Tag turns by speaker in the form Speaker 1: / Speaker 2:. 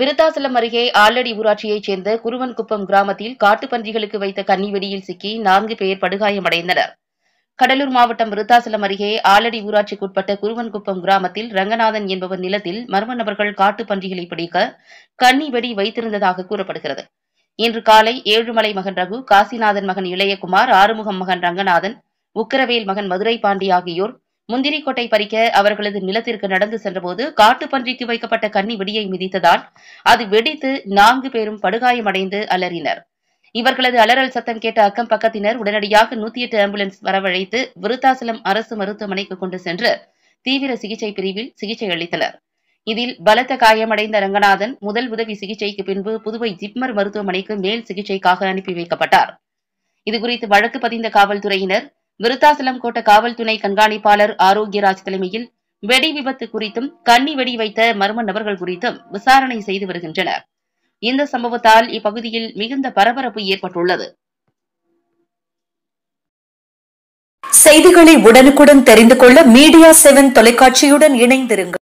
Speaker 1: விருத்தாசலம் அருகே ஆலடி ஊராட்சியைச் சேர்ந்த குருவன்குப்பம் கிராமத்தில் பன்றிகளுக்கு வைத்த கன்னி வெடியில் சிக்கி நான்கு பேர் படுகாயமடைந்தனர் கடலூர் மாவட்டம் விருத்தாசலம் அருகே ஆலடி ஊராட்சிக்குட்பட்ட குருவன்குப்பம் கிராமத்தில் ரங்கநாதன் என்பவர் நிலத்தில் மர்ம நபர்கள் பன்றிகளை பிடிக்க கன்னி வெடி வைத்திருந்ததாக கூறப்படுகிறது இன்று காலை ஏழுமலை மகன் ரகு காசிநாதன் மகன் இளையகுமார் ஆறுமுகம் மகன் ரங்கநாதன் உக்கரவேல் மகன் மதுரை பாண்டி ஆகியோர் முந்திரிக்கொட்டை பறிக்க அவர்களது நிலத்திற்கு நடந்து சென்றபோது காட்டு பன்றிக்கு வைக்கப்பட்ட கன்னி விடியை மிதித்ததால் அது வெடித்து நான்கு பேரும் படுகாயமடைந்து அலறினர் இவர்களது அலறல் சத்தம் கேட்ட அக்கம் பக்கத்தினர் உடனடியாக நூத்தி எட்டு ஆம்புலன்ஸ் வரவழைத்து விருத்தாசலம் அரசு மருத்துவமனைக்கு கொண்டு சென்று தீவிர சிகிச்சை பிரிவில் சிகிச்சை அளித்தனர் இதில் பலத்த காயமடைந்த ரங்கநாதன் முதல் உதவி சிகிச்சைக்கு பின்பு புதுவை ஜிப்மர் மருத்துவமனைக்கு மேல் சிகிச்சைக்காக அனுப்பி வைக்கப்பட்டார் இதுகுறித்து வழக்கு பதிந்த காவல்துறையினர் விருத்தாசலம் கோட்ட காவல்துணை கண்காணிப்பாளர் ஆரோக்கியராஜ் தலைமையில் வெடி விபத்து குறித்தும் கண்ணி வெடி வைத்த மர்ம நபர்கள் குறித்தும் விசாரணை செய்து வருகின்றனர் இந்த சம்பவத்தால் இப்பகுதியில் மிகுந்த பரபரப்பு ஏற்பட்டுள்ளது செய்திகளை உடனுக்குடன் தெரிந்து கொள்ள மீடியா செவன் தொலைக்காட்சியுடன் இணைந்திருங்கள்